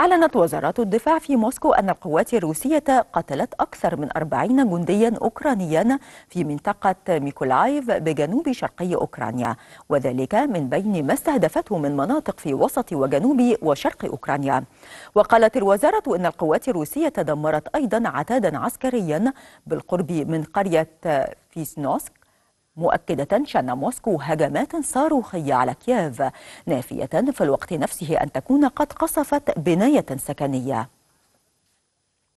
أعلنت وزارة الدفاع في موسكو أن القوات الروسية قتلت أكثر من 40 جنديا أوكرانيا في منطقة ميكولايف بجنوب شرقي أوكرانيا وذلك من بين ما استهدفته من مناطق في وسط وجنوب وشرق أوكرانيا وقالت الوزارة أن القوات الروسية دمرت أيضا عتادا عسكريا بالقرب من قرية فيسنوسك مؤكدة شن موسكو هجمات صاروخية على كييف نافية في الوقت نفسه أن تكون قد قصفت بناية سكنية